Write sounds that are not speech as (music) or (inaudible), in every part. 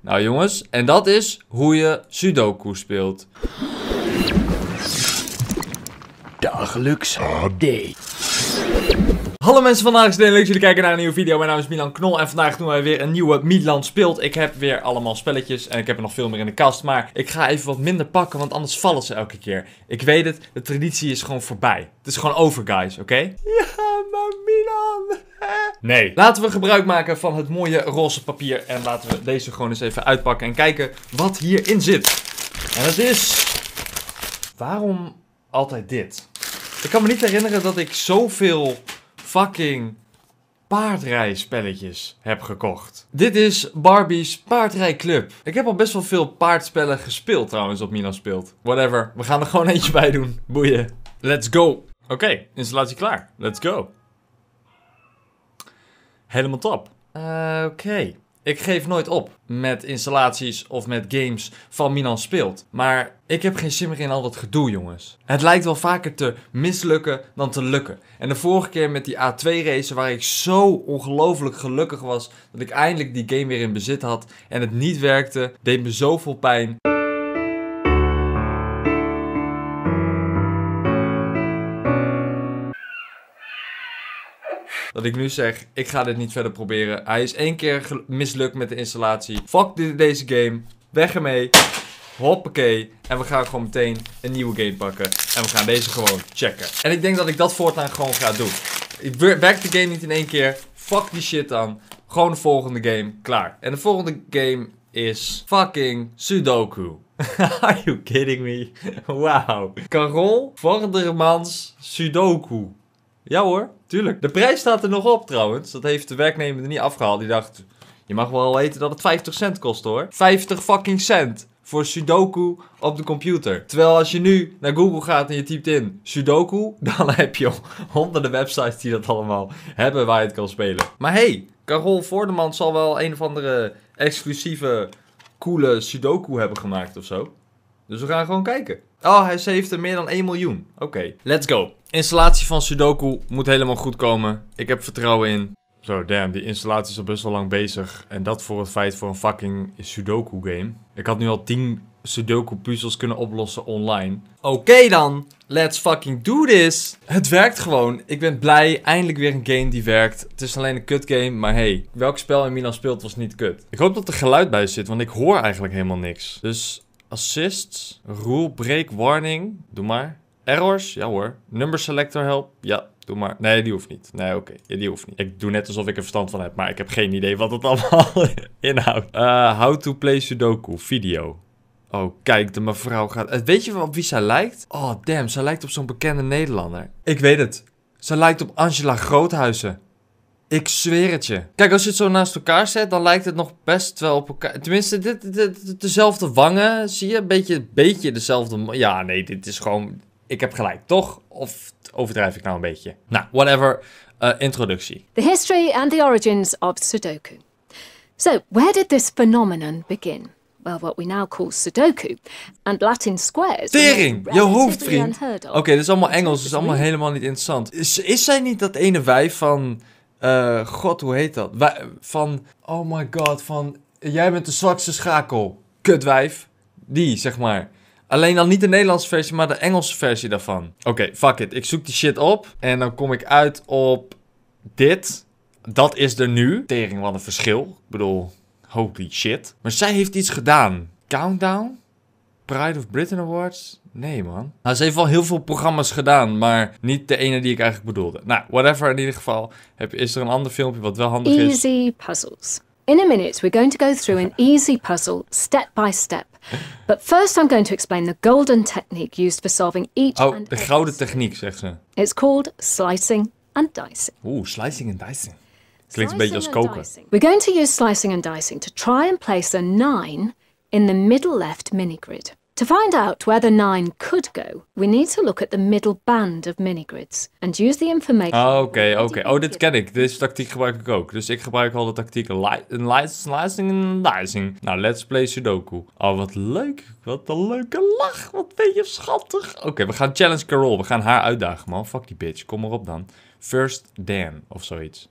Nou jongens, en dat is hoe je Sudoku speelt. Dagelijks HD. Hallo mensen, vandaag is het leuk dat jullie kijken naar een nieuwe video. Mijn naam is Milan Knol en vandaag doen wij weer een nieuwe Milan Speelt. Ik heb weer allemaal spelletjes en ik heb er nog veel meer in de kast. Maar ik ga even wat minder pakken, want anders vallen ze elke keer. Ik weet het, de traditie is gewoon voorbij. Het is gewoon over, guys, oké? Ja, maar Milan... Nee. Laten we gebruik maken van het mooie roze papier. En laten we deze gewoon eens even uitpakken en kijken wat hierin zit. En het is... Waarom altijd dit? Ik kan me niet herinneren dat ik zoveel fucking paardrijspelletjes heb gekocht. Dit is Barbie's paardrijclub. Ik heb al best wel veel paardspellen gespeeld trouwens op Mina Speelt. Whatever, we gaan er gewoon eentje bij doen. Boeien. Let's go. Oké, installatie klaar. Let's go. Helemaal top. Eh, oké. Ik geef nooit op met installaties of met games van Milan speelt. Maar ik heb geen zin meer in al dat gedoe, jongens. Het lijkt wel vaker te mislukken dan te lukken. En de vorige keer met die A2-race, waar ik zo ongelooflijk gelukkig was dat ik eindelijk die game weer in bezit had en het niet werkte, deed me zoveel pijn. dat ik nu zeg, ik ga dit niet verder proberen. Hij is één keer mislukt met de installatie. Fuck dit deze game. Weg ermee. Hoppakee. En we gaan gewoon meteen een nieuwe game pakken. En we gaan deze gewoon checken. En ik denk dat ik dat voortaan gewoon ga doen. Ik werk de game niet in één keer. Fuck die shit dan. Gewoon de volgende game. Klaar. En de volgende game is fucking Sudoku. (laughs) Are you kidding me? Wauw. Carol Vordermans Sudoku. Ja hoor, tuurlijk. De prijs staat er nog op trouwens. Dat heeft de werknemer er niet afgehaald. Die dacht, je mag wel weten dat het 50 cent kost hoor. 50 fucking cent voor Sudoku op de computer. Terwijl als je nu naar Google gaat en je typt in Sudoku, (laughs) dan heb je honderden websites die dat allemaal hebben waar je het kan spelen. Maar hey, Carol Voordeman zal wel een of andere exclusieve coole Sudoku hebben gemaakt ofzo. Dus we gaan gewoon kijken. Oh, hij heeft er meer dan 1 miljoen. Oké, let's go. Installatie van Sudoku moet helemaal goed komen. Ik heb vertrouwen in. Zo, damn, die installatie is al best wel lang bezig. En dat voor het feit voor een fucking Sudoku game. Ik had nu al 10 Sudoku puzzels kunnen oplossen online. Oké dan, let's fucking do this. Het werkt gewoon. Ik ben blij. Eindelijk weer een game die werkt. Het is alleen een kut game, maar hey, welk spel in Milan speelt was niet kut. Ik hoop dat er geluid bij zit, want ik hoor eigenlijk helemaal niks. Dus assists, rule break warning, doe maar. Errors, ja hoor. Number selector help, ja, doe maar. Nee, die hoeft niet. Nee, oké, die hoeft niet. Ik doe net alsof ik er verstand van heb, maar ik heb geen idee wat het (laughs) allemaal inhoudt. Eh, how to play Sudoku, video. Oh, kijk, de mevrouw gaat... Eh, weet je op wie zij lijkt? Oh, damn, zij lijkt op zo'n bekende Nederlander. Ik weet het. Zij lijkt op Angela Groothuizen. Ik zweer het je. Kijk, als je het zo naast elkaar zet, dan lijkt het nog best wel op elkaar. Tenminste, dit, dezelfde wangen, zie je? beetje, beetje dezelfde... Ja, nee, dit is gewoon... Ik heb gelijk, toch? Of overdrijf ik nou een beetje? Nou, whatever. Eh, introductie. The history and the origins of Sudoku. So, where did this phenomenon begin? Well, what we now call Sudoku and Latin squares. Tering, je vriend. Oké, okay, dit is allemaal Engels, dus allemaal helemaal niet interessant. Is, is zij niet dat ene wijf van eh, God, hoe heet dat? van, oh my god, van, jij bent de zwakste schakel. Kutwijf. Die, zeg maar. Alleen dan niet de Nederlandse versie, maar de Engelse versie daarvan. Oké, fuck it. Ik zoek die shit op. En dan kom ik uit op dit. Dat is er nu. Tering, wat een verschil. Ik bedoel, holy shit. Maar zij heeft iets gedaan. Countdown? Pride of Britain Awards? Nee, man. Nou, ze heeft wel heel veel programma's gedaan, maar niet de ene die ik eigenlijk bedoelde. Nou, whatever, in ieder geval heb, is er een ander filmpje wat wel handig is. Easy puzzles. In a minute, we're going to go through an easy puzzle step by step. But first, I'm going to explain the golden technique used for solving each. Oh, de gouden techniek, zegt ze. It's called slicing and dicing. Oeh, slicing and dicing. Klinkt een beetje als koken. We're going to use slicing and dicing to try and place a nine in the middle left mini grid. To find out where the 9 could go, we need to look at the middle band of minigrids and use the information... Ah, oké, oh, oké. Okay, okay. Oh, dit ken ik. Deze tactiek gebruik ik ook. Dus ik gebruik al de tactiek licensing en licensing. Nou, let's play Sudoku. Oh, wat leuk. Wat een leuke lach. Wat ben je schattig. Oké, we gaan challenge Carol. We gaan haar uitdagen, man. Fuck die bitch. Kom maar op dan. First Dan of zoiets.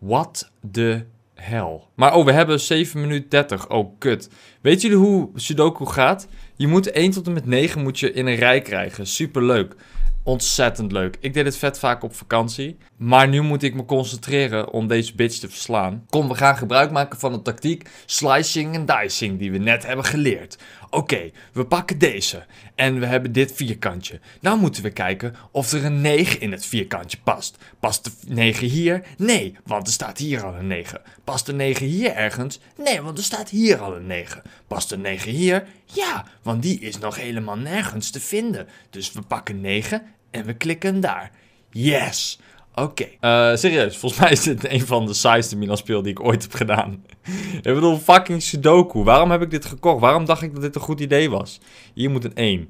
What the hel. Maar oh, we hebben 7 minuten 30. Oh, kut. Weet jullie hoe Sudoku gaat? Je moet 1 tot en met 9 moet je in een rij krijgen. Superleuk. Ontzettend leuk. Ik deed het vet vaak op vakantie. Maar nu moet ik me concentreren om deze bitch te verslaan. Kom, we gaan gebruik maken van de tactiek slicing en dicing die we net hebben geleerd. Oké, we pakken deze en we hebben dit vierkantje. Nou moeten we kijken of er een 9 in het vierkantje past. Past de 9 hier? Nee, want er staat hier al een 9. Past de 9 hier ergens? Nee, want er staat hier al een 9. Past de 9 hier? Ja, want die is nog helemaal nergens te vinden. Dus we pakken 9 en we klikken daar. Yes! Oké. Eh, serieus, volgens (laughs) mij is dit een van de saaiste Milan-speel die ik ooit heb gedaan. (laughs) ik bedoel, fucking Sudoku. Waarom heb ik dit gekocht? Waarom dacht ik dat dit een goed idee was? Hier moet een 1.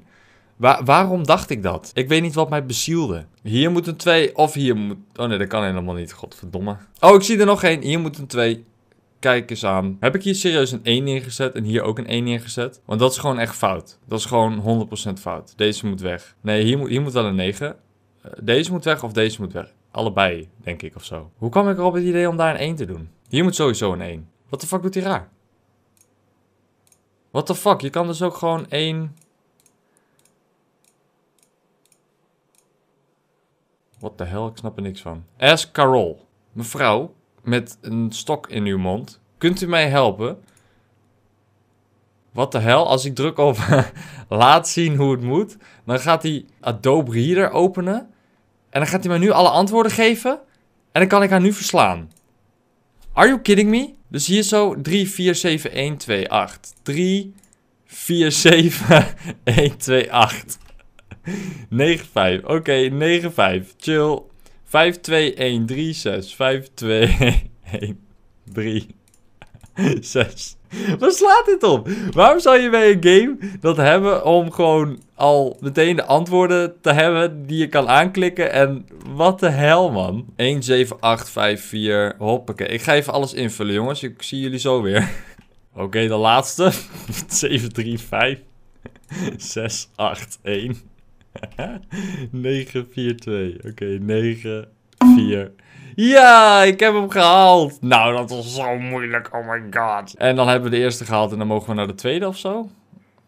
waarom dacht ik dat? Ik weet niet wat mij bezielde. Hier moet een 2 of hier moet... Oh nee, dat kan helemaal niet. Godverdomme. Oh, ik zie er nog één. Hier moet een 2. Kijk eens aan. Heb ik hier serieus een 1 neergezet en hier ook een 1 neergezet? Want dat is gewoon echt fout. Dat is gewoon 100% fout. Deze moet weg. Nee, hier moet, hier moet wel een 9. Eh, deze moet weg of deze moet weg. Allebei, denk ik of zo. Hoe kwam ik erop het idee om daar een 1 te doen? Hier moet sowieso een 1. Wat de fuck doet hij raar? What the fuck? Je kan dus ook gewoon één. What the hell? Ik snap er niks van. Ask Carol. Mevrouw, met een stok in uw mond. Kunt u mij helpen? Wat de hel, als ik druk op (laughs) laat zien hoe het moet, dan gaat hij Adobe Reader openen. En dan gaat hij mij nu alle antwoorden geven. En dan kan ik haar nu verslaan. Are you kidding me? Dus hier zo 3, 4, 7, 1, 2, 8. 3, 4, 7, 1, 2, 8. 9, 5. Oké, okay, 9, 5. Chill. 5, 2, 1, 3, 6. 5, 2, 1, 3, 6. (laughs) Waar slaat dit op? Waarom zou je bij een game dat hebben om gewoon al meteen de antwoorden te hebben die je kan aanklikken? En wat de hel, man. 17854. Hoppakee. Ik ga even alles invullen, jongens. Ik zie jullie zo weer. (laughs) Oké, de laatste. 735. 681. 942. Oké, okay, 9, 4. Ja, ik heb hem gehaald. Nou, dat was zo moeilijk. Oh my god. En dan hebben we de eerste gehaald en dan mogen we naar de tweede of zo.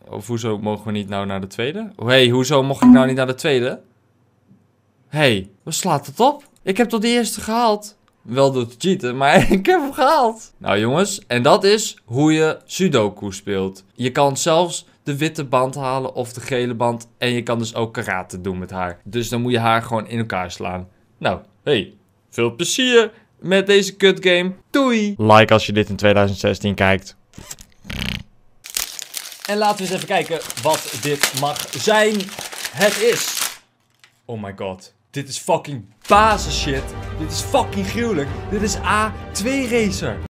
Of hoezo mogen we niet nou naar de tweede? Hé, hey, hoezo mocht ik nou niet naar de tweede? Hé, hey, wat slaat het op? Ik heb tot de eerste gehaald. Wel door te cheaten, maar (laughs) ik heb hem gehaald. Nou jongens, en dat is hoe je Sudoku speelt. Je kan zelfs de witte band halen of de gele band. En je kan dus ook karate doen met haar. Dus dan moet je haar gewoon in elkaar slaan. Nou, hey, veel plezier met deze cutgame. game. Doei! Like als je dit in 2016 kijkt. En laten we eens even kijken wat dit mag zijn. Het is... Oh my god. Dit is fucking basis shit. Dit is fucking gruwelijk. Dit is A2 Racer.